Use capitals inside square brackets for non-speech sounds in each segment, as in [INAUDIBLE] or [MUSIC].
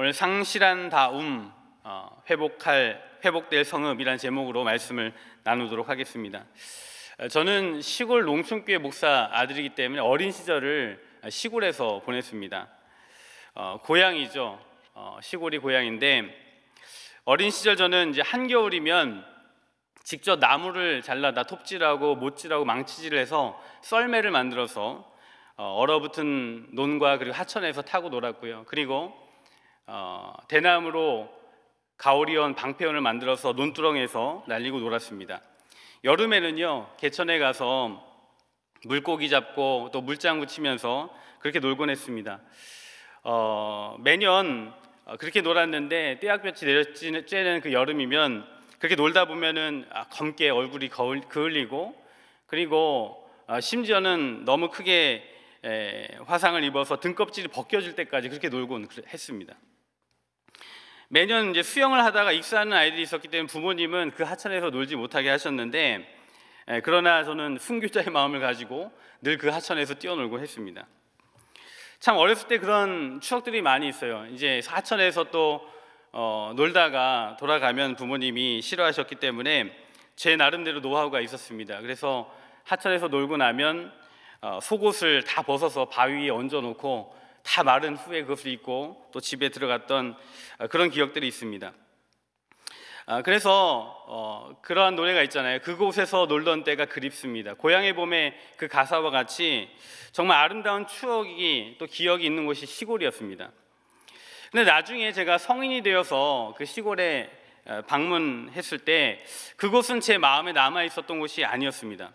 오늘 상실한 다음 어, 회복할 회복될 성읍이란 제목으로 말씀을 나누도록 하겠습니다. 어, 저는 시골 농촌교회 목사 아들이기 때문에 어린 시절을 시골에서 보냈습니다. 어, 고향이죠. 어, 시골이 고향인데 어린 시절 저는 이제 한겨울이면 직접 나무를 잘라다 톱질하고 못질하고 망치질을 해서 썰매를 만들어서 어, 얼어붙은 논과 그리고 하천에서 타고 놀았고요. 그리고 어, 대나무로 가오리온 방패원을 만들어서 논두렁에서 날리고 놀았습니다. 여름에는요 개천에 가서 물고기 잡고 또 물장구 치면서 그렇게 놀곤 했습니다. 어, 매년 어, 그렇게 놀았는데 떼약볕이 내려쬐는 그 여름이면 그렇게 놀다 보면은 아, 검게 얼굴이 거울, 그을리고 그리고 어, 심지어는 너무 크게 화상을 입어서 등껍질이 벗겨질 때까지 그렇게 놀곤 했습니다. 매년 이제 수영을 하다가 익사하는 아이들이 있었기 때문에 부모님은 그 하천에서 놀지 못하게 하셨는데 예, 그러나 저는 순교자의 마음을 가지고 늘 그 하천에서 뛰어놀고 했습니다. 참 어렸을 때 그런 추억들이 많이 있어요. 이제 하천에서 또 어, 놀다가 돌아가면 부모님이 싫어하셨기 때문에 제 나름대로 노하우가 있었습니다. 그래서 하천에서 놀고 나면 어, 속옷을 다 벗어서 바위에 얹어놓고 다 마른 후에 그것을 입고 또 집에 들어갔던 어, 그런 기억들이 있습니다. 아, 그래서 어, 그러한 노래가 있잖아요. 그곳에서 놀던 때가 그립습니다. 고향의 봄의 그 가사와 같이 정말 아름다운 추억이 또 기억이 있는 곳이 시골이었습니다. 근데 나중에 제가 성인이 되어서 그 시골에 어, 방문했을 때 그곳은 제 마음에 남아 있었던 곳이 아니었습니다.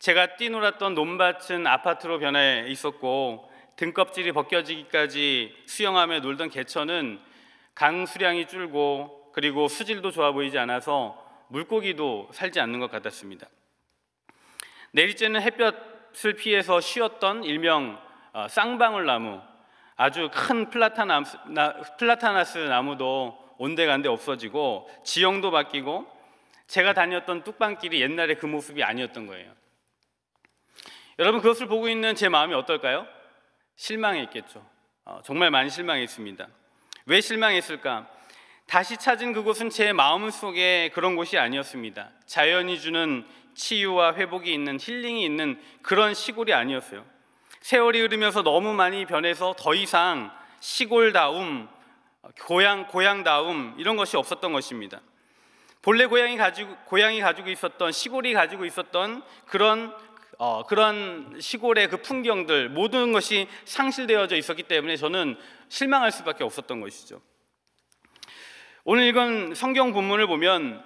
제가 뛰놀았던 논밭은 아파트로 변해 있었고 등껍질이 벗겨지기까지 수영하며 놀던 개천은 강 수량이 줄고 그리고 수질도 좋아 보이지 않아서 물고기도 살지 않는 것 같았습니다. 내리쬐는 햇볕을 피해서 쉬었던 일명 어, 쌍방울나무 아주 큰 플라타나스, 플라타나스 나무도 온데간데 없어지고 지형도 바뀌고 제가 다녔던 뚝방길이 옛날에 그 모습이 아니었던 거예요. 여러분 그것을 보고 있는 제 마음이 어떨까요? 실망했겠죠. 어, 정말 많이 실망했습니다. 왜 실망했을까? 다시 찾은 그곳은 제 마음 속에 그런 곳이 아니었습니다. 자연이 주는 치유와 회복이 있는 힐링이 있는 그런 시골이 아니었어요. 세월이 흐르면서 너무 많이 변해서 더 이상 시골다움, 고향 고향다움 이런 것이 없었던 것입니다. 본래 고향이 가지고 고향이 가지고 있었던 시골이 가지고 있었던 그런 어, 그런 시골의 그 풍경들 모든 것이 상실되어져 있었기 때문에 저는 실망할 수밖에 없었던 것이죠. 오늘 읽은 성경 본문을 보면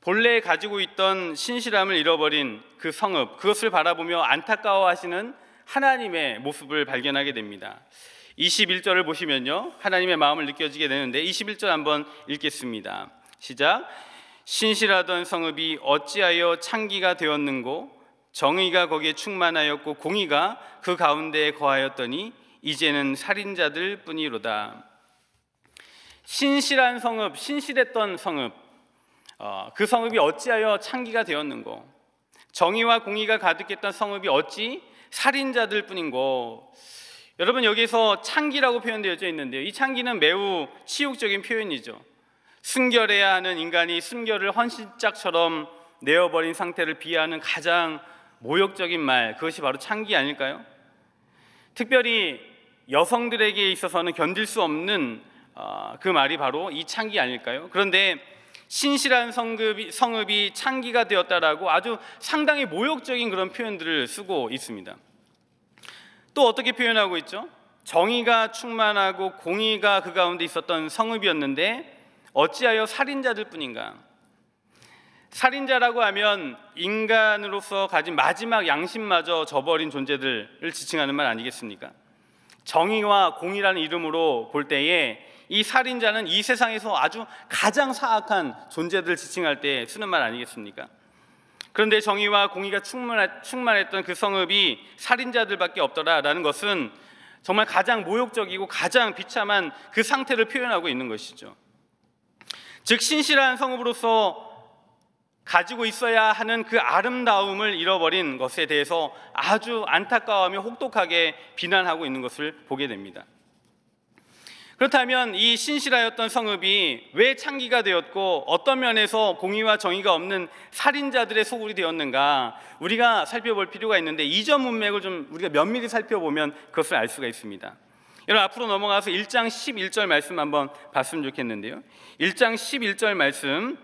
본래 가지고 있던 신실함을 잃어버린 그 성읍 그것을 바라보며 안타까워하시는 하나님의 모습을 발견하게 됩니다. 21절을 보시면요. 하나님의 마음을 느껴지게 되는데 21절 한번 읽겠습니다. 시작. 신실하던 성읍이 어찌하여 창기가 되었는고 정의가 거기에 충만하였고 공의가 그 가운데에 거하였더니 이제는 살인자들 뿐이로다. 신실한 성읍, 신실했던 성읍, 어, 그 성읍이 어찌하여 창기가 되었는고, 정의와 공의가 가득했던 성읍이 어찌 살인자들 뿐인고. 여러분 여기서 창기라고 표현되어져 있는데요. 이 창기는 매우 치욕적인 표현이죠. 순결해야 하는 인간이 순결을 헌신짝처럼 내어버린 상태를 비하하는 가장 모욕적인 말, 그것이 바로 창기 아닐까요? 특별히 여성들에게 있어서는 견딜 수 없는 어, 그 말이 바로 이 창기 아닐까요? 그런데 신실한 성급이, 성읍이 창기가 되었다라고 아주 상당히 모욕적인 그런 표현들을 쓰고 있습니다. 또 어떻게 표현하고 있죠? 정의가 충만하고 공의가 그 가운데 있었던 성읍이었는데 어찌하여 살인자들 뿐인가? 살인자라고 하면 인간으로서 가진 마지막 양심마저 저버린 존재들을 지칭하는 말 아니겠습니까? 정의와 공의라는 이름으로 볼 때에 이 살인자는 이 세상에서 아주 가장 사악한 존재들을 지칭할 때 쓰는 말 아니겠습니까? 그런데 정의와 공의가 충만했던 그 성읍이 살인자들밖에 없더라라는 것은 정말 가장 모욕적이고 가장 비참한 그 상태를 표현하고 있는 것이죠. 즉 신실한 성읍으로서 가지고 있어야 하는 그 아름다움을 잃어버린 것에 대해서 아주 안타까움하 혹독하게 비난하고 있는 것을 보게 됩니다. 그렇다면 이 신실하였던 성읍이 왜 창기가 되었고 어떤 면에서 공의와 정의가 없는 살인자들의 소굴이 되었는가 우리가 살펴볼 필요가 있는데 이점 문맥을 좀 우리가 면밀히 살펴보면 그것을 알 수가 있습니다. 여러분 앞으로 넘어가서 1장 11절 말씀 한번 봤으면 좋겠는데요. 1장 11절 말씀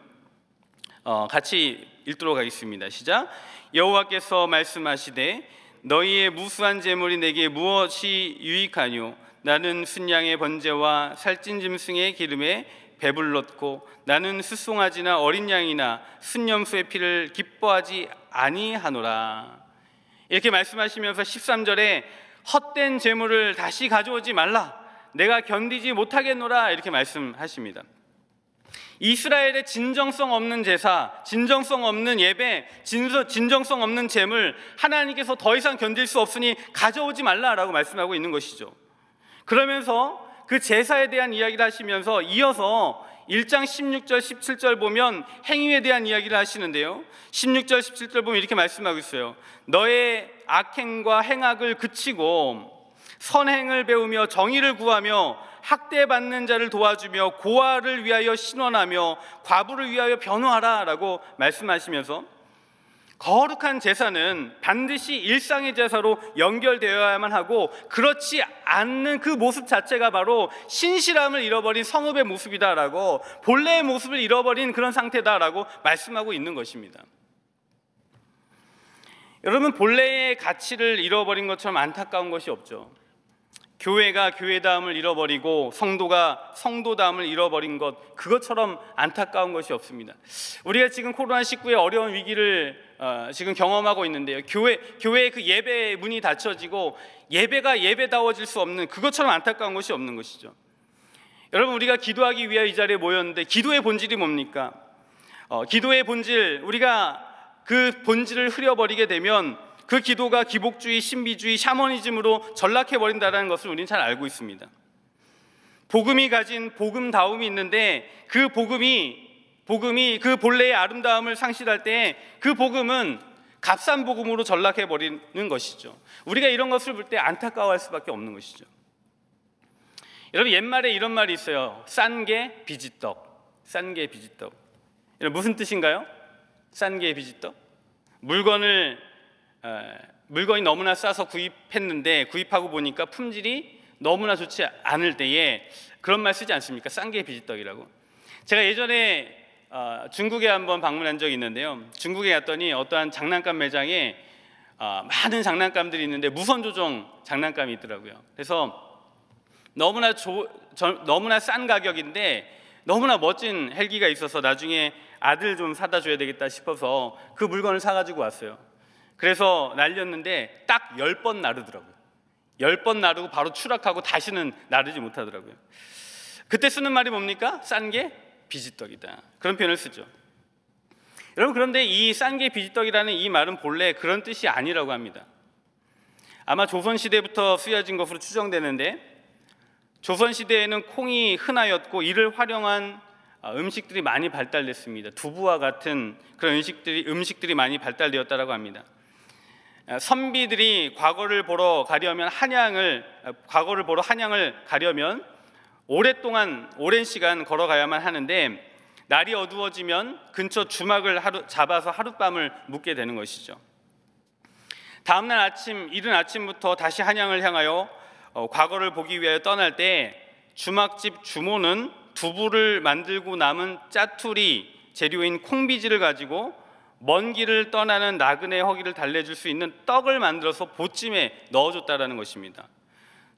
어, 같이 읽도록 하겠습니다. 시작. 여호와께서 말씀하시되 너희의 무수한 재물이 내게 무엇이 유익하뇨? 나는 순양의 번제와 살찐 짐승의 기름에 배불렀고 나는 수송아지나 어린 양이나 순염소의 피를 기뻐하지 아니하노라. 이렇게 말씀하시면서 13절에 헛된 재물을 다시 가져오지 말라. 내가 견디지 못하겠노라 이렇게 말씀하십니다. 이스라엘의 진정성 없는 제사, 진정성 없는 예배, 진정성 없는 재물, 하나님께서 더 이상 견딜 수 없으니 가져오지 말라라고 말씀하고 있는 것이죠. 그러면서 그 제사에 대한 이야기를 하시면서 이어서 1장 16절, 17절 보면 행위에 대한 이야기를 하시는데요. 16절, 17절 보면 이렇게 말씀하고 있어요. 너의 악행과 행악을 그치고 선행을 배우며 정의를 구하며 학대받는 자를 도와주며 고아를 위하여 신원하며 과부를 위하여 변호하라라고 말씀하시면서 거룩한 제사는 반드시 일상의 제사로 연결되어야만 하고 그렇지 않는 그 모습 자체가 바로 신실함을 잃어버린 성읍의 모습이다라고 본래의 모습을 잃어버린 그런 상태다라고 말씀하고 있는 것입니다. 여러분 본래의 가치를 잃어버린 것처럼 안타까운 것이 없죠. 교회가 교회다움을 잃어버리고 성도가 성도다움을 잃어버린 것 그것처럼 안타까운 것이 없습니다. 우리가 지금 코로나19의 어려운 위기를 어, 지금 경험하고 있는데요. 교회 교회의 그예배 문이 닫혀지고 예배가 예배다워질 수 없는 그것처럼 안타까운 것이 없는 것이죠. 여러분 우리가 기도하기 위해 이 자리에 모였는데 기도의 본질이 뭡니까? 어, 기도의 본질 우리가 그 본질을 흐려버리게 되면 그 기도가 기복주의, 신비주의, 샤머니즘으로 전락해 버린다는 것을 우리는 잘 알고 있습니다. 복음이 가진 복음다움이 있는데 그 복음이 복음이 그 본래의 아름다움을 상실할 때 그 복음은 값싼 복음으로 전락해 버리는 것이죠. 우리가 이런 것을 볼 때 안타까워할 수밖에 없는 것이죠. 여러분 옛말에 이런 말이 있어요. 싼 게 비지떡. 싼 게 비지떡. 무슨 뜻인가요? 싼 게 비지떡. 물건을 어, 물건이 너무나 싸서 구입했는데 구입하고 보니까 품질이 너무나 좋지 않을 때에 그런 말 쓰지 않습니까? 싼 게 비지떡이라고. 제가 예전에 어, 중국에 한번 방문한 적이 있는데요. 중국에 갔더니 어떠한 장난감 매장에 어, 많은 장난감들이 있는데 무선 조종 장난감이 있더라고요. 그래서 너무나 조, 저, 너무나 싼 가격인데 너무나 멋진 헬기가 있어서 나중에 아들 좀 사다 줘야 되겠다 싶어서 그 물건을 사가지고 왔어요. 그래서 날렸는데 딱 10번 나르더라고요. 10번 나르고 바로 추락하고 다시는 나르지 못하더라고요. 그때 쓰는 말이 뭡니까? 싼게 비지떡이다. 그런 표현을 쓰죠. 여러분 그런데 이 싼게 비지떡이라는 이 말은 본래 그런 뜻이 아니라고 합니다. 아마 조선 시대부터 쓰여진 것으로 추정되는데 조선 시대에는 콩이 흔하였고 이를 활용한 아, 음식들이 많이 발달됐습니다. 두부와 같은 그런 음식들이 음식들이 많이 발달되었다라고 합니다. 어, 선비들이 과거를 보러 가려면 한양을 어, 과거를 보러 한양을 가려면 오랫동안 오랜 시간 걸어가야만 하는데 날이 어두워지면 근처 주막을 하루, 잡아서 하룻밤을 묵게 되는 것이죠. 다음 날 아침 이른 아침부터 다시 한양을 향하여 어, 과거를 보기 위하 떠날 때 주막집 주모는 두부를 만들고 남은 짜투리 재료인 콩비지를 가지고 먼 길을 떠나는 나그네 허기를 달래줄 수 있는 떡을 만들어서 보찜에 넣어줬다라는 것입니다.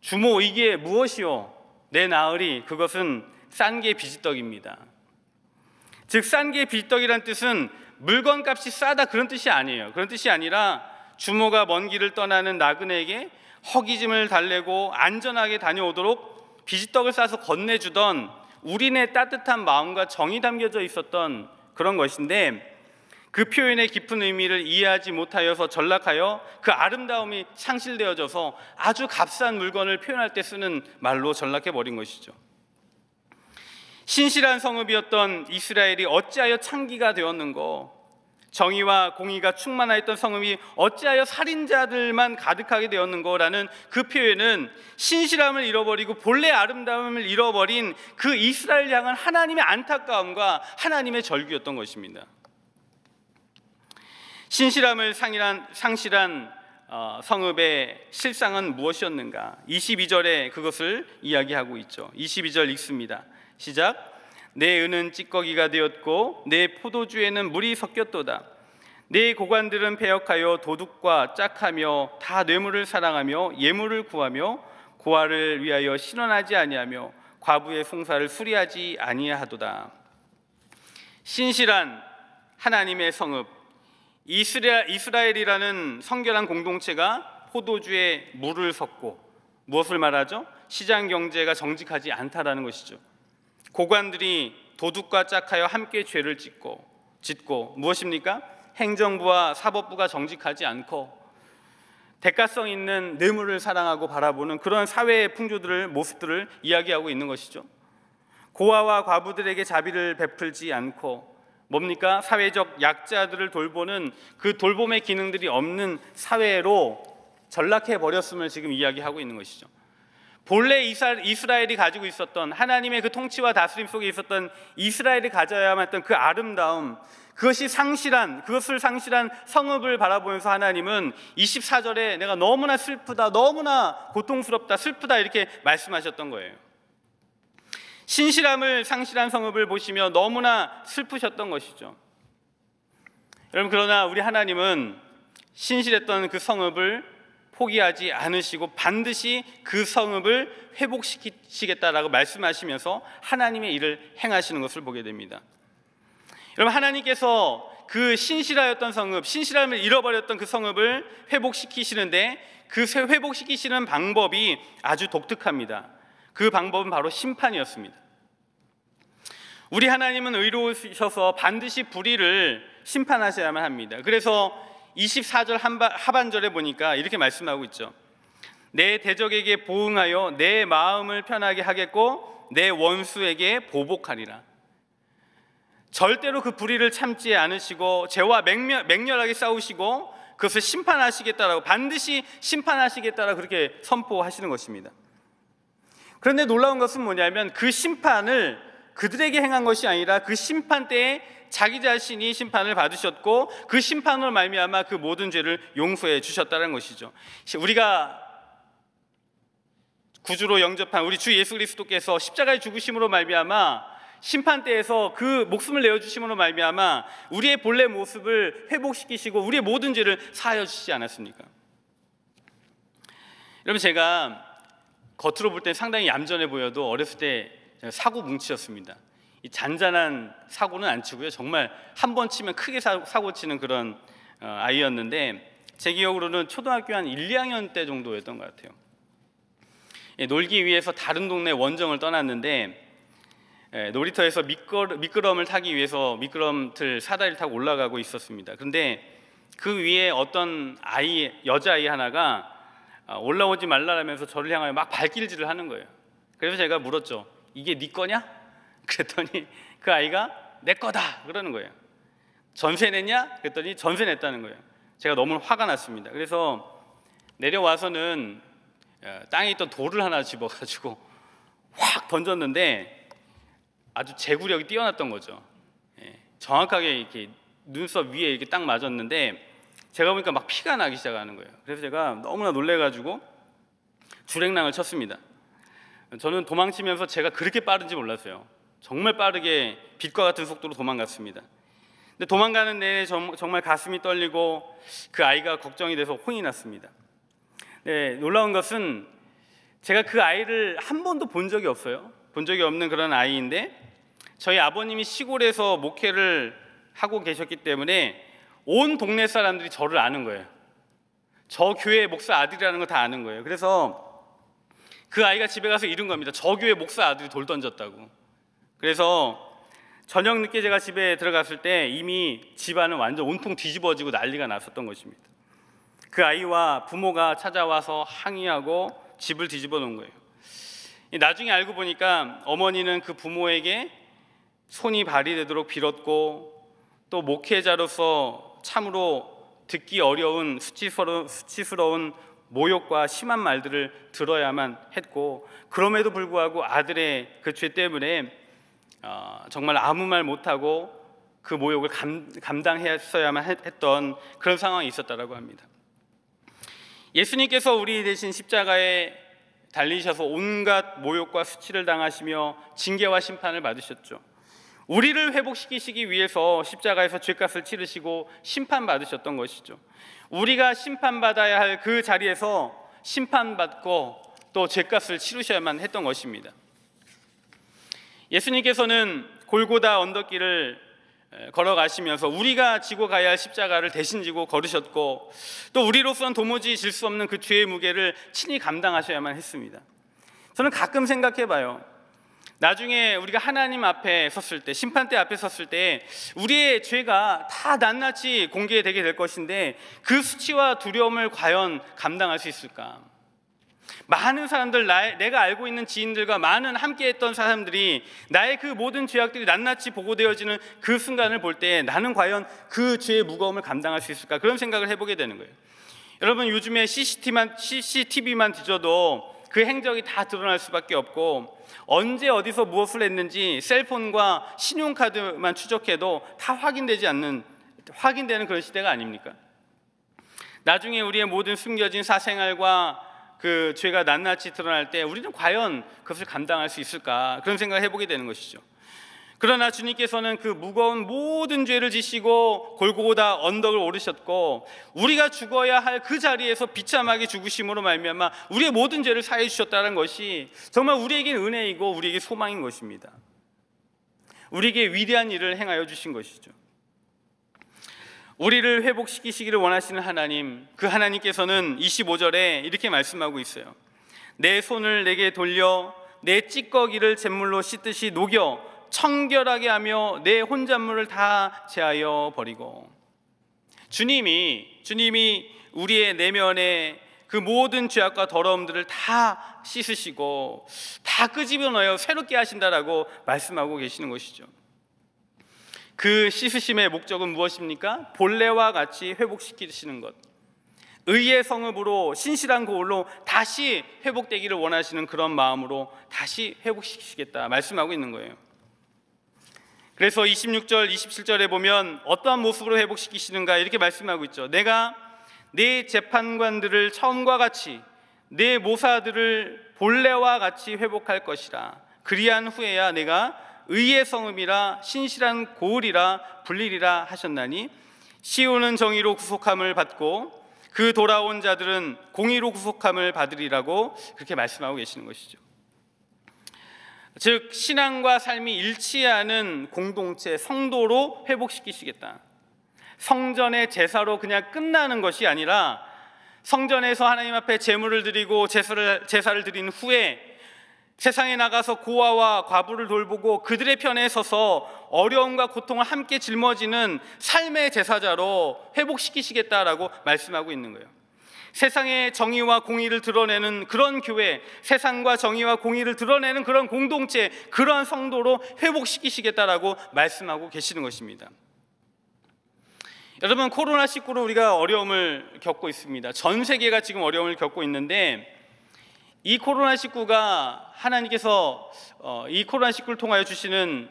주모 이게 무엇이요? 내 나으리 그것은 싼게 비지떡입니다. 즉 싼게 비지떡이란 뜻은 물건값이 싸다 그런 뜻이 아니에요. 그런 뜻이 아니라 주모가 먼 길을 떠나는 나그네에게 허기짐을 달래고 안전하게 다녀오도록 비지떡을 싸서 건네주던 우리네 따뜻한 마음과 정이 담겨져 있었던 그런 것인데 그 표현의 깊은 의미를 이해하지 못하여서 전락하여 그 아름다움이 상실되어져서 아주 값싼 물건을 표현할 때 쓰는 말로 전락해 버린 것이죠. 신실한 성읍이었던 이스라엘이 어찌하여 창기가 되었는고 정의와 공의가 충만하였던 성읍이 어찌하여 살인자들만 가득하게 되었는고라는 그 표현은 신실함을 잃어버리고 본래 아름다움을 잃어버린 그 이스라엘 향한 하나님의 안타까움과 하나님의 절규였던 것입니다. 신실함을 상실한, 상실한 어, 성읍의 실상은 무엇이었는가? 22절에 그것을 이야기하고 있죠. 22절 읽습니다. 시작. 내 은은 찌꺼기가 되었고 내 포도주에는 물이 섞였도다. 내 고관들은 배역하여 도둑과 짝하며 다 뇌물을 사랑하며 예물을 구하며 고아를 위하여 신원하지 아니하며 과부의 송사를 수리하지 아니하도다. 신실한 하나님의 성읍 이스라, 이스라엘이라는 성결한 공동체가 포도주에 물을 섞고 무엇을 말하죠? 시장 경제가 정직하지 않다라는 것이죠. 고관들이 도둑과 짝하여 함께 죄를 짓고 짓고 무엇입니까? 행정부와 사법부가 정직하지 않고 대가성 있는 뇌물을 사랑하고 바라보는 그런 사회의 풍조들을 모습들을 이야기하고 있는 것이죠. 고아와 과부들에게 자비를 베풀지 않고 뭡니까? 사회적 약자들을 돌보는 그 돌봄의 기능들이 없는 사회로 전락해 버렸음을 지금 이야기하고 있는 것이죠. 본래 이스라엘이 가지고 있었던 하나님의 그 통치와 다스림 속에 있었던 이스라엘이 가져야만 했던 그 아름다움, 그것이 상실한 그것을 상실한 성읍을 바라보면서 하나님은 24절에 내가 너무나 슬프다, 너무나 고통스럽다, 슬프다 이렇게 말씀하셨던 거예요. 신실함을 상실한 성읍을 보시며 너무나 슬프셨던 것이죠. 여러분 그러나 우리 하나님은 신실했던 그 성읍을 포기하지 않으시고 반드시 그 성읍을 회복시키시겠다라고 말씀하시면서 하나님의 일을 행하시는 것을 보게 됩니다. 여러분 하나님께서 그 신실하였던 성읍, 신실함을 잃어버렸던 그 성읍을 회복시키시는데 그 회복시키시는 방법이 아주 독특합니다. 그 방법은 바로 심판이었습니다. 우리 하나님은 의로우셔서 반드시 불의를 심판하셔야만 합니다. 그래서 24절 하반절에 보니까 이렇게 말씀하고 있죠. 내 대적에게 보응하여 내 마음을 편하게 하겠고 내 원수에게 보복하리라. 절대로 그 불의를 참지 않으시고 죄와 맹렬, 하게 싸우시고 그것을 심판하시겠다라고 반드시 심판하시겠다라고 그렇게 선포하시는 것입니다. 그런데 놀라운 것은 뭐냐면 그 심판을 그들에게 행한 것이 아니라 그 심판 때에 자기 자신이 심판을 받으셨고 그 심판으로 말미암아 그 모든 죄를 용서해 주셨다는 것이죠. 우리가 구주로 영접한 우리 주 예수 그리스도께서 십자가의 죽으심으로 말미암아 심판 때에서 그 목숨을 내어 주심으로 말미암아 우리의 본래 모습을 회복시키시고 우리의 모든 죄를 사하여 주시지 않았습니까? 여러분 제가 겉으로 볼 때 상당히 얌전해 보여도 어렸을 때 사고 뭉치였습니다. 이 잔잔한 사고는 안 치고요. 정말 한 번 치면 크게 사, 고 치는 그런 어, 아이였는데 제 기억으로는 초등학교 한 1, 2학년 때 정도였던 것 같아요. 예, 놀기 위해서 다른 동네 원정을 떠났는데 예, 놀이터에서 미끄럼을 타기 위해서 미끄럼틀 사다리를 타고 올라가고 있었습니다. 그런데 그 위에 어떤 아이 여자아이 하나가 어, 올라오지 말라라면서 저를 향하여 막 발길질을 하는 거예요. 그래서 제가 물었죠. 이게 네 거냐? [LAUGHS] 그랬더니 그 아이가 내 거다 그러는 거예요. 전세 냈냐? 그랬더니 전세 냈다는 거예요. 제가 너무 화가 났습니다. 그래서 내려와서는 어, 땅에 있던 돌을 하나 집어가지고 [LAUGHS] 확 던졌는데 아주 제구력이 뛰어났던 거죠. 예, 정확하게 이렇게 눈썹 위에 이렇게 딱 맞았는데 제가 보니까 막 피가 나기 시작하는 거예요. 그래서 제가 너무나 놀래가지고 주랭랑을 쳤습니다. 저는 도망치면서 제가 그렇게 빠른지 몰랐어요. 정말 빠르게 빛과 같은 속도로 도망갔습니다. 근데 도망가는 내내 정말 가슴이 떨리고 그 아이가 걱정이 돼서 혼이 났습니다. 네, 놀라운 것은 제가 그 아이를 한 번도 본 적이 없어요. 본 적이 없는 그런 아이인데 저희 아버님이 시골에서 목회를 하고 계셨기 때문에 온 동네 사람들이 저를 아는 거예요. 저 교회 목사 아들이라는 거 다 아는 거예요. 그래서 그 아이가 집에 가서 이룬 겁니다. 저 교회 목사 아들이 돌 던졌다고. 그래서 저녁 늦게 제가 집에 들어갔을 때 이미 집안은 완전 온통 뒤집어지고 난리가 났었던 것입니다. 그 아이와 부모가 찾아와서 항의하고 집을 뒤집어 놓은 거예요. 나중에 알고 보니까 어머니는 그 부모에게 손이 발이 되도록 빌었고 또 목회자로서 참으로 듣기 어려운 수치스러운 모욕과 심한 말들을 들어야만 했고 그럼에도 불구하고 아들의 그 죄 때문에 어, 정말 아무 말 못하고 그 모욕을 감, 감당했어야만 했던 그런 상황이 있었다라고 합니다. 예수님께서 우리 대신 십자가에 달리셔서 온갖 모욕과 수치를 당하시며 징계와 심판을 받으셨죠. 우리를 회복시키시기 위해서 십자가에서 죄값을 치르시고 심판받으셨던 것이죠. 우리가 심판받아야 할 그 자리에서 심판받고 또 죄값을 치르셔야만 했던 것입니다. 예수님께서는 골고다 언덕길을 걸어가시면서 우리가 지고 가야 할 십자가를 대신 지고 걸으셨고 또 우리로선 도무지 질 수 없는 그 죄의 무게를 친히 감당하셔야만 했습니다. 저는 가끔 생각해 봐요. 나중에 우리가 하나님 앞에 섰을 때 심판대 앞에 섰을 때 우리의 죄가 다 낱낱이 공개되게 될 것인데 그 수치와 두려움을 과연 감당할 수 있을까? 많은 사람들 나, 내가 알고 있는 지인들과 많은 함께했던 사람들이 나의 그 모든 죄악들이 낱낱이 보고되어지는 그 순간을 볼 때 나는 과연 그 죄의 무거움을 감당할 수 있을까 그런 생각을 해보게 되는 거예요. 여러분 요즘에 CCTV만, CCTV만 뒤져도 그 행적이 다 드러날 수밖에 없고 언제 어디서 무엇을 했는지 셀폰과 신용카드만 추적해도 다 확인되지 않는 확인되는 그런 시대가 아닙니까? 나중에 우리의 모든 숨겨진 사생활과 그 죄가 낱낱이 드러날 때 우리는 과연 그것을 감당할 수 있을까 그런 생각을 해보게 되는 것이죠. 그러나 주님께서는 그 무거운 모든 죄를 지시고 골고다 언덕을 오르셨고 우리가 죽어야 할 그 자리에서 비참하게 죽으심으로 말미암아 우리의 모든 죄를 사해 주셨다는 것이 정말 우리에게 은혜이고 우리에게 소망인 것입니다. 우리에게 위대한 일을 행하여 주신 것이죠. 우리를 회복시키시기를 원하시는 하나님, 그 하나님께서는 25절에 이렇게 말씀하고 있어요. 내 손을 내게 돌려 내 찌꺼기를 잿물로 씻듯이 녹여 청결하게 하며 내 혼잣물을 다 제하여 버리고 주님이 주님이 우리의 내면에 그 모든 죄악과 더러움들을 다 씻으시고 다 끄집어넣어 새롭게 하신다라고 말씀하고 계시는 것이죠. 그 씻으심의 목적은 무엇입니까? 본래와 같이 회복시키시는 것. 의의 성읍으로 신실한 고울로 그 다시 회복되기를 원하시는 그런 마음으로 다시 회복시키시겠다 말씀하고 있는 거예요. 그래서 26절, 27절에 보면 어떠한 모습으로 회복시키시는가 이렇게 말씀하고 있죠. 내가 내 재판관들을 처음과 같이 내 모사들을 본래와 같이 회복할 것이라. 그리한 후에야 내가 의의 성음이라 신실한 고울이라 불리리라 하셨나니 시온은 정의로 구속함을 받고 그 돌아온 자들은 공의로 구속함을 받으리라고 그렇게 말씀하고 계시는 것이죠. 즉 신앙과 삶이 일치하는 공동체 성도로 회복시키시겠다. 성전의 제사로 그냥 끝나는 것이 아니라 성전에서 하나님 앞에 제물을 드리고 제사를 제사를 드린 후에 세상에 나가서 고아와 과부를 돌보고 그들의 편에 서서 어려움과 고통을 함께 짊어지는 삶의 제사자로 회복시키시겠다라고 말씀하고 있는 거예요. 세상의 정의와 공의를 드러내는 그런 교회, 세상과 정의와 공의를 드러내는 그런 공동체, 그러한 성도로 회복시키시겠다라고 말씀하고 계시는 것입니다. 여러분, 코로나19로 우리가 어려움을 겪고 있습니다. 전 세계가 지금 어려움을 겪고 있는데, 이 코로나19가 하나님께서 어, 이 코로나19를 통하여 주시는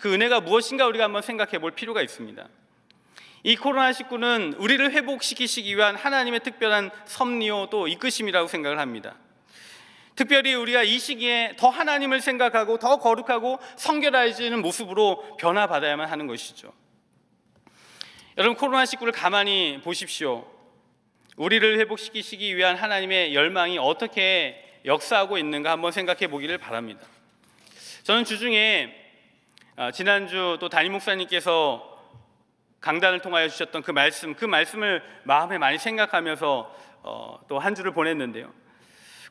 그 은혜가 무엇인가 우리가 한번 생각해 볼 필요가 있습니다. 이 코로나19는 우리를 회복시키시기 위한 하나님의 특별한 섭리요 또 이끄심이라고 생각을 합니다. 특별히 우리가 이 시기에 더 하나님을 생각하고 더 거룩하고 성결해지는 모습으로 변화받아야만 하는 것이죠. 여러분 코로나19를 가만히 보십시오. 우리를 회복시키시기 위한 하나님의 열망이 어떻게 역사하고 있는가 한번 생각해 보기를 바랍니다. 저는 주중에 아, 지난주 또 담임 목사님께서 강단을 통하여 주셨던 그 말씀, 그 말씀을 마음에 많이 생각하면서 어, 또한 주를 보냈는데요.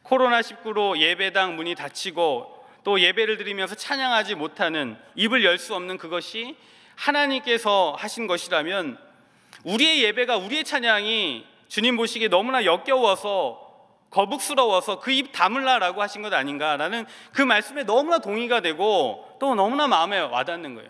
코로나 19로 예배당 문이 닫히고 또 예배를 드리면서 찬양하지 못하는 입을 열 수 없는 그것이 하나님께서 하신 것이라면 우리의 예배가 우리의 찬양이 주님 보시기에 너무나 역겨워서 거북스러워서 그 입 다물라라고 하신 것 아닌가라는 그 말씀에 너무나 동의가 되고 또 너무나 마음에 와닿는 거예요.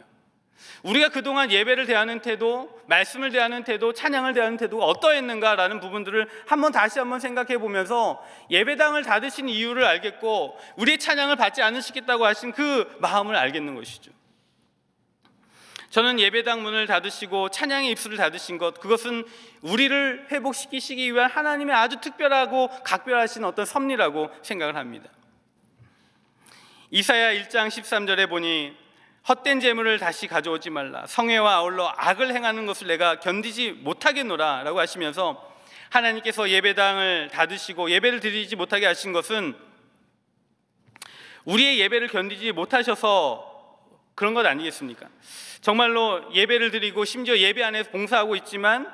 우리가 그동안 예배를 대하는 태도, 말씀을 대하는 태도, 찬양을 대하는 태도가 어떠했는가라는 부분들을 한번 다시 한번 생각해 보면서 예배당을 닫으신 이유를 알겠고 우리의 찬양을 받지 않으시겠다고 하신 그 마음을 알겠는 것이죠. 저는 예배당 문을 닫으시고 찬양의 입술을 닫으신 것 그것은 우리를 회복시키시기 위한 하나님의 아주 특별하고 각별하신 어떤 섭리라고 생각을 합니다. 이사야 1장 13절에 보니 헛된 재물을 다시 가져오지 말라. 성애와 아울러 악을 행하는 것을 내가 견디지 못하겠노라. 라고 하시면서 하나님께서 예배당을 닫으시고 예배를 드리지 못하게 하신 것은 우리의 예배를 견디지 못하셔서 그런 것 아니겠습니까? 정말로 예배를 드리고 심지어 예배 안에서 봉사하고 있지만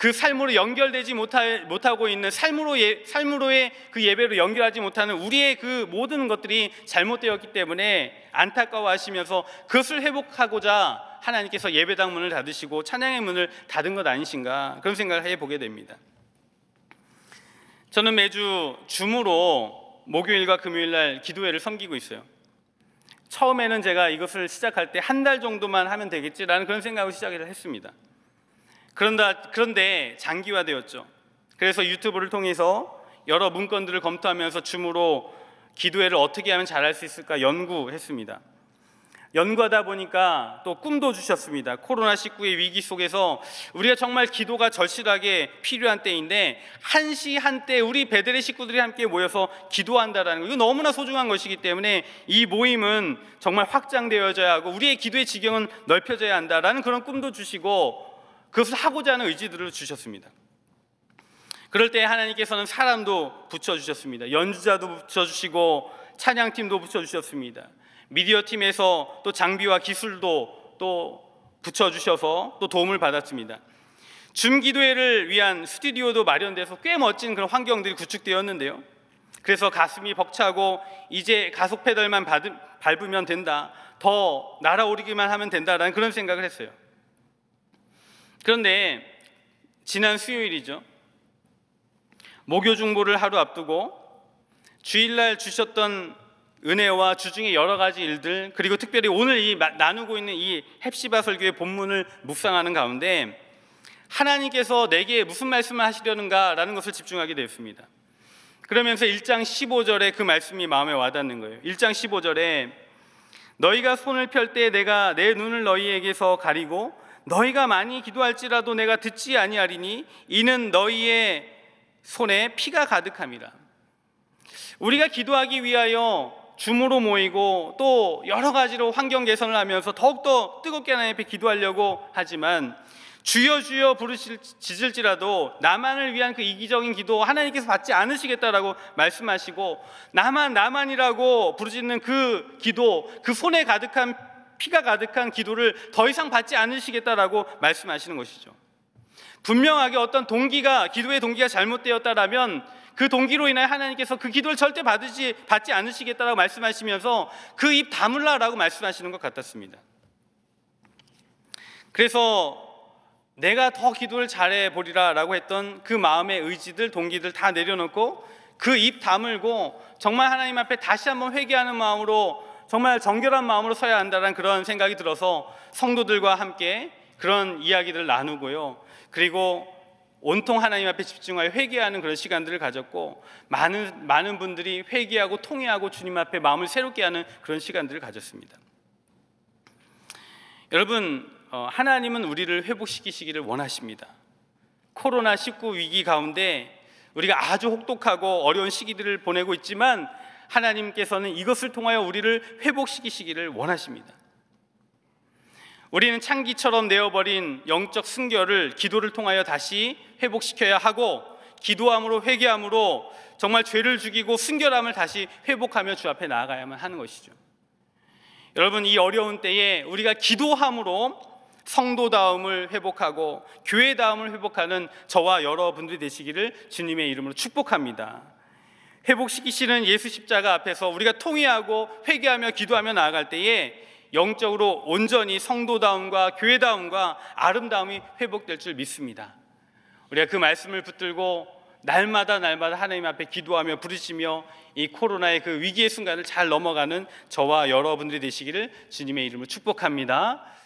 그 삶으로 연결되지 못하고 있는 삶으로 예, 삶으로의 그 예배로 연결하지 못하는 우리의 그 모든 것들이 잘못되었기 때문에 안타까워하시면서 그것을 회복하고자 하나님께서 예배당 문을 닫으시고 찬양의 문을 닫은 것 아니신가 그런 생각을 해 보게 됩니다. 저는 매주 줌으로 목요일과 금요일 날 기도회를 섬기고 있어요. 처음에는 제가 이것을 시작할 때 한 달 정도만 하면 되겠지라는 그런 생각을 시작을 했습니다. 그런다, 그런데 장기화되었죠. 그래서 유튜브를 통해서 여러 문건들을 검토하면서 줌으로 기도회를 어떻게 하면 잘할 수 있을까 연구했습니다. 연구하다 보니까 또 꿈도 주셨습니다. 코로나19의 위기 속에서 우리가 정말 기도가 절실하게 필요한 때인데 한시 한때 우리 베들레 식구들이 함께 모여서 기도한다라는 거 이거 너무나 소중한 것이기 때문에 이 모임은 정말 확장되어져야 하고 우리의 기도의 지경은 넓혀져야 한다라는 그런 꿈도 주시고 그것을 하고자 하는 의지들을 주셨습니다. 그럴 때 하나님께서는 사람도 붙여주셨습니다. 연주자도 붙여주시고 찬양팀도 붙여주셨습니다. 미디어 팀에서 또 장비와 기술도 또 붙여주셔서 또 도움을 받았습니다. 줌 기도회를 위한 스튜디오도 마련돼서 꽤 멋진 그런 환경들이 구축되었는데요. 그래서 가슴이 벅차고 이제 가속 페달만 밟으면 된다. 더 날아오르기만 하면 된다라는 그런 생각을 했어요. 그런데 지난 수요일이죠. 목요 중보를 하루 앞두고 주일날 주셨던 은혜와 주중의 여러 가지 일들 그리고 특별히 오늘 이 나누고 있는 이 햅시바 설교의 본문을 묵상하는 가운데 하나님께서 내게 무슨 말씀을 하시려는가라는 것을 집중하게 되었습니다. 그러면서 1장 15절에 그 말씀이 마음에 와닿는 거예요. 1장 15절에 너희가 손을 펼 때 내가 내 눈을 너희에게서 가리고 너희가 많이 기도할지라도 내가 듣지 아니하리니 이는 너희의 손에 피가 가득함이라. 우리가 기도하기 위하여 줌으로 모이고 또 여러 가지로 환경 개선을 하면서 더욱더 뜨겁게 하나님 앞에 기도하려고 하지만 주여 주여 부르짖을지라도 나만을 위한 그 이기적인 기도 하나님께서 받지 않으시겠다라고 말씀하시고 나만 나만이라고 부르짖는 그 기도 그 손에 가득한 피가 가득한 기도를 더 이상 받지 않으시겠다라고 말씀하시는 것이죠. 분명하게 어떤 동기가 기도의 동기가 잘못되었다라면 그 동기로 인해 하나님께서 그 기도를 절대 받으지 받지 않으시겠다라고 말씀하시면서 그 입 다물라라고 말씀하시는 것 같았습니다. 그래서 내가 더 기도를 잘해 보리라라고 했던 그 마음의 의지들 동기들 다 내려놓고 그 입 다물고 정말 하나님 앞에 다시 한번 회개하는 마음으로 정말 정결한 마음으로 서야 한다는 그런 생각이 들어서 성도들과 함께 그런 이야기들을 나누고요. 그리고 온통 하나님 앞에 집중하여 회개하는 그런 시간들을 가졌고 많은 많은 분들이 회개하고 통회하고 주님 앞에 마음을 새롭게 하는 그런 시간들을 가졌습니다. 여러분 어, 하나님은 우리를 회복시키시기를 원하십니다. 코로나 19 위기 가운데 우리가 아주 혹독하고 어려운 시기들을 보내고 있지만 하나님께서는 이것을 통하여 우리를 회복시키시기를 원하십니다. 우리는 창기처럼 내어버린 영적 순결을 기도를 통하여 다시 회복시켜야 하고 기도함으로 회개함으로 정말 죄를 죽이고 순결함을 다시 회복하며 주 앞에 나아가야만 하는 것이죠. 여러분 이 어려운 때에 우리가 기도함으로 성도다움을 회복하고 교회다움을 회복하는 저와 여러분들이 되시기를 주님의 이름으로 축복합니다. 회복시키시는 예수 십자가 앞에서 우리가 통회하고 회개하며 기도하며 나아갈 때에 영적으로 온전히 성도다움과 교회다움과 아름다움이 회복될 줄 믿습니다. 우리가 그 말씀을 붙들고 날마다 날마다 하나님 앞에 기도하며 부르시며 이 코로나의 그 위기의 순간을 잘 넘어가는 저와 여러분들이 되시기를 주님의 이름으로 축복합니다.